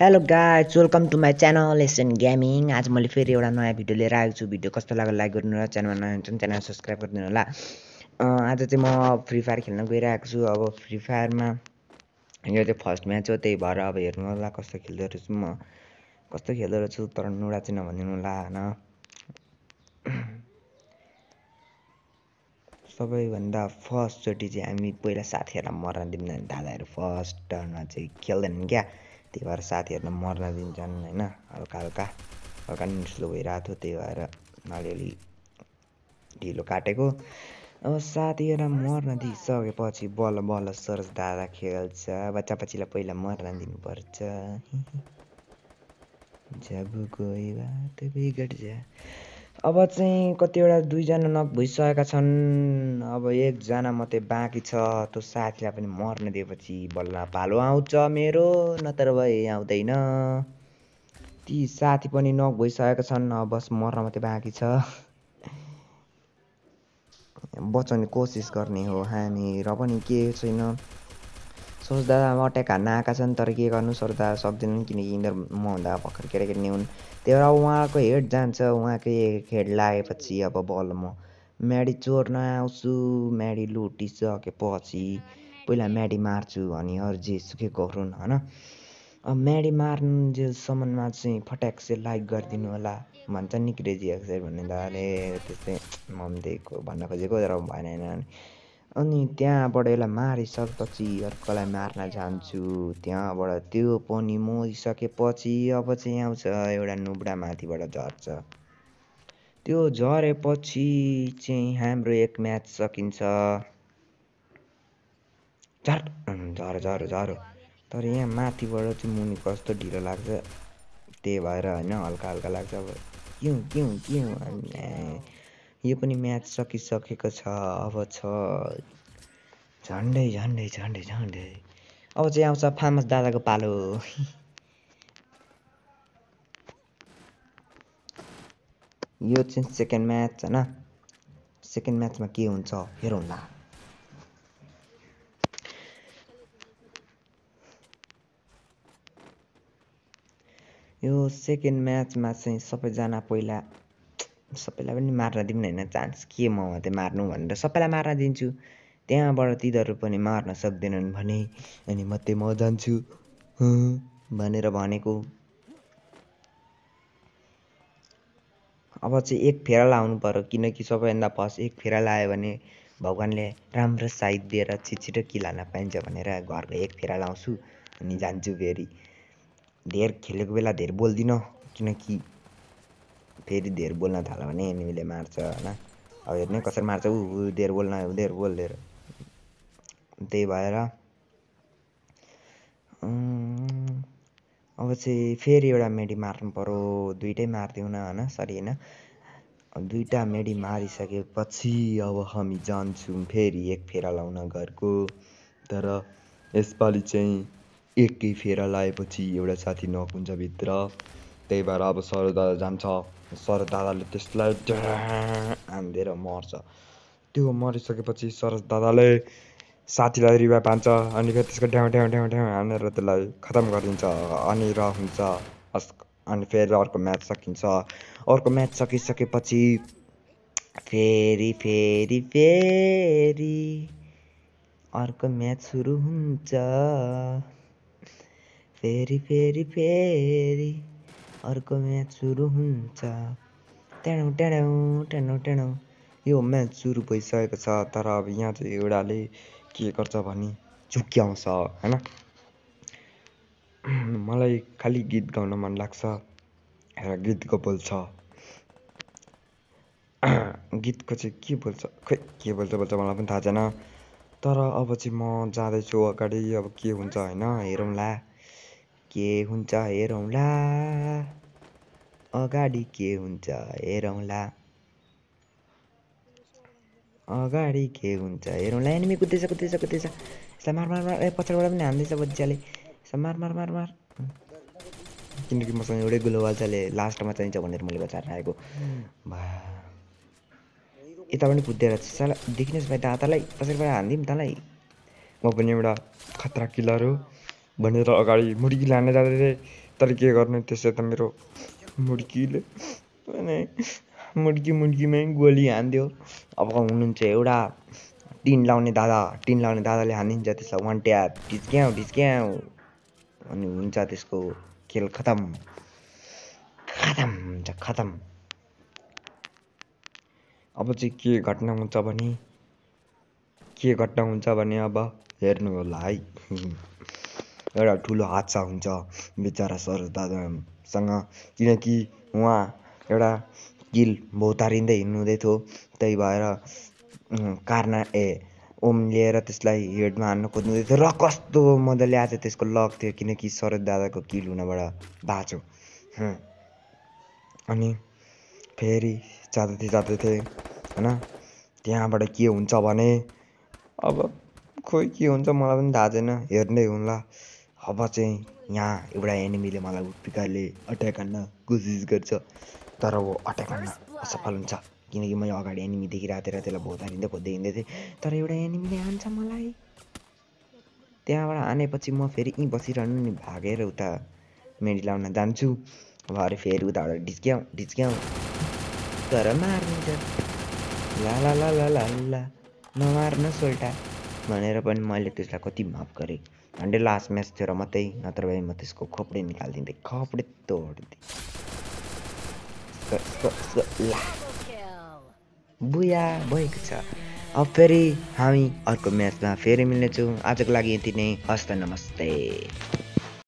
hello guys welcome to my channel SN gaming आज मैले फेरि एउटा नयाँ भिडियो लिएर आएको छु भिडियो कस्तो लाग्यो लाइक गर्नु होला च्यानलमा नयाँ हुन्छ च्यानल सब्सक्राइब गरिदिनु होला आज चाहिँ म फ्री फायर खेल्न गइरहेको छु अब फ्री फायरमा यो चाहिँ फर्स्ट म्याच हो त्यही भएर अब हेर्नु होला कस्तो खेल्दो रहेछु म कस्तो खेल्दो रहेछु तर नुडा चाहिँ नभनिदिनु होला होइन सबैभन्दा फर्स्टचोटि चाहिँ हामी पहिला साथीहरूलाई मराइदिउँ नि दादाहरू फर्स्ट टर्नमा चाहिँ खेल्दैनन् क्या त्यही भएर साथीहरूलाई मर्न दिन्छन् होइन हल्का हल्का हल्का नि स्लो भइरहेको थियो त्यही भएर अलिअलि ढिलो काटेको अब साथीहरूलाई मर्न दिइसकेपछि बल्ल बल्ल सरस दादा खेल्छ बच्चा बच्चीलाई पहिला मर्न दिनुपर्छ जब कोही बात बिगड अब चाहिँ कतिवटा दुईजना नक भइसकेका छन् अब एकजना मात्रै बाँकी छ त्यो साथीलाई पनि मर्न दिएपछि बल्ल पालो आउँछ मेरो नत्र भए आउँदैन ती साथी पनि नक भइसकेका छन् अब बस मर्न मात्रै बाँकी छ बचाउने कोसिस गर्ने हो हामी र पनि के छैन सोच्दा अब अट्याक हान्न आएका छन् तर के गर्नु सोच्दा सक्दैनन् किनकि यिनीहरू मभन्दा भर्खर केटाकेटी नै हुन् त्यही भएर उहाँको हेड जान्छ उहाँकै हेड लागेपछि अब बल म म्याडी चोर्न आउँछु म्याडी लुटिसकेपछि पहिला म्याडी मार्छु अनि अरू जे सुकै गरौँ होइन अब म्याडी मार्नु जेसम्ममा चाहिँ फटाक चाहिँ लाइक गरिदिनु होला भन्छ नि क्रेजी एक्सर भन्ने दादाले त्यस्तै म भन्न खोजेको तर भएन अनि त्यहाँबाट यसलाई मारिसकेपछि अर्कोलाई मार्न जान्छु त्यहाँबाट त्यो पनि मरिसकेपछि अब चाहिँ आउँछ एउटा नुब्रा माथिबाट झर्छ त्यो झरेपछि चाहिँ हाम्रो एक म्याच सकिन्छ झर झर झर झर तर यहाँ माथिबाट चाहिँ मुनि कस्तो ढिलो लाग्छ त्यही भएर होइन हल्का हल्का लाग्छ अब क्यौँ के क्यौँ यो पनि म्याच सकिसकेको छ अब छ झन्डै झन्डै झन्डै झन्डै अब चाहिँ आउँछ फामस दादाको पालो यो चाहिँ सेकेन्ड म्याच होइन सेकेन्ड म्याचमा के हुन्छ हेरौँला यो सेकेन्ड म्याचमा चाहिँ सबैजना पहिला सबैलाई पनि मार्न दिउँ होइन चान्स के म मात्रै मार्नु भनेर सबैलाई मार्न दिन्छु त्यहाँबाट तिनीहरू पनि मार्न सक्दैनन् भने अनि मात्रै म जान्छु भनेर भनेको अब चाहिँ एक फेरा लाउनु पऱ्यो किनकि सबैभन्दा फर्स्ट एक फेरा लायो भने भगवान्ले राम्रो साइड दिएर छिटो कि लान पाइन्छ भनेर घरको एक फेरा लाउँछु अनि जान्छु फेरि धेर खेलेको बेला धेर बोल्दिनँ किनकि फेरि धेर बोल्न थाल्यो भने एनिमीले मार्छ होइन अब हेर्ने कसरी मार्छ ऊ धेर बोल्न धेर बोल धेर त्यही भएर अब चाहिँ फेरि एउटा मेडी मार्नु पऱ्यो दुइटै मारिदिउँ न होइन सरी होइन दुइटा मेडी मारिसकेपछि अब हामी जान्छौँ फेरि एक फेरा लाउन घरको तर यसपालि चाहिँ एकै फेरा लाएपछि एउटा साथी नकुन्छ भित्र त्यही भएर अब सरदा जान्छ सर दादाले त्यसलाई हानिदिएर मर्छ त्यो मरिसकेपछि सरज दादाले साथीलाई रिभाइभ पान्छ अनि फेरि त्यसको ढ्याउँ ढ्याउँ ढ्याउँ ढ्याउँ हानेर त्यसलाई खतम गरिदिन्छ अनि र हुन्छ अनि फेरि अर्को म्याच सकिन्छ अर्को म्याच सकिसकेपछि फेरि फेरि फेरि अर्को म्याच सुरु हुन्छ फेरि फेरि फेरि अर्को म्याच सुरु हुन्छ टेढौँ टेढौँ टेढौँ टेढौँ यो म्याच सुरु भइसकेको छ तर अब यहाँ चाहिँ एउटाले के गर्छ भने झुक्क्याउँछ होइन मलाई खालि गीत गाउन मन लाग्छ र गीतको बोल्छ गीतको चाहिँ के बोल्छ खै के बोल्छ बोल्छ मलाई पनि थाहा छैन तर अब चाहिँ म जाँदैछु अगाडि अब के हुन्छ होइन हेरौँला के हुन्छ हेरौँला अगाडि के हुन्छ हेरौँला अगाडि के हुन्छ हेरौँला एनिमी कुद्दैछ कुद्दैछ कुद्दैछ यसलाई मार मार मार ए पछाडिबाट पनि हान्दैछ बच्चाले यसलाई मार मार मार मार किनकि मसँग एउटै गुलोवाल्छाले लास्टमा चाहिन्छ भनेर मैले बचाएर आएको भा यता पनि कुदेर साला देखिनुहोस् भाइ दातालाई पछाडिबाट हान्दिउँ तँलाई म पनि एउटा खतरा किलर हो भनेर अगाडि मुर्की लाने जाँदै थिएँ तर के गर्नु त्यसै त मेरो मुर्कीले अनि मुर्की मुर्कीमै गोली हान्दियो अब हुनुहुन्छ एउटा टिन लाउने दादा टिन लाउने दादाले हानिन्छ त्यसलाई वान ट्याप ढिच्क्या ढिच्क्याउँ अनि हुन्छ त्यसको खेल खतम खतम हुन्छ खतम अब चाहिँ के घटना हुन्छ भने के घटना हुन्छ भने अब हेर्नु होला है एउटा ठुलो हादसा हुन्छ बिचरा सरोज दादासँग किनकि उहाँ एउटा किल भौतारिँदै हुँदै थियो त्यही भएर कार्ना ए ओम लिएर त्यसलाई हेडमा हान्न हुँदै थियो र कस्तो मजाले आज त्यसको लक थियो किनकि सरोज दादाको किल हुनबाट बाँच्यो अनि फेरि जाँदै थिएँ जाँदै थिएँ होइन त्यहाँबाट के हुन्छ भने अब खोइ के हुन्छ मलाई पनि थाहा छैन हेर्ने हुन्ला अब चाहिँ यहाँ एउटा एनिमीले मलाई उत्पिकाले अट्याक गर्न कोसिस गर्छ तर ऊ अट्याक गर्न असफल हुन्छ किनकि मैले अगाडि एनिमी देखिरहेको थिएँ त्यसलाई भोत हानिँदै खोज्दै हिँड्दै थिएँ तर एउटा एनिमीले आन्छ मलाई त्यहाँबाट आनेपछि म फेरि यहीँ बसिरहनु नि भागेर उता मेडी लाउन जान्छु भरे फेरि उताबाट ढिस्क्याउँ ढिस्क्याउँ तर मार्नु ला ला ला ला ला नमार्न सोल्टा भनेर पनि मैले त्यसलाई कति माफ गरेँ लास्ट म्याच थियो र मात्रै नत्र भए म त्यसको खोपडे निकालिदिन्थेँ खोपडे तोडिदिएँ बुया भएको छ अब फेरि हामी अर्को म्याचमा फेरि मिल्नेछौँ आजको लागि यति नै हस्त नमस्ते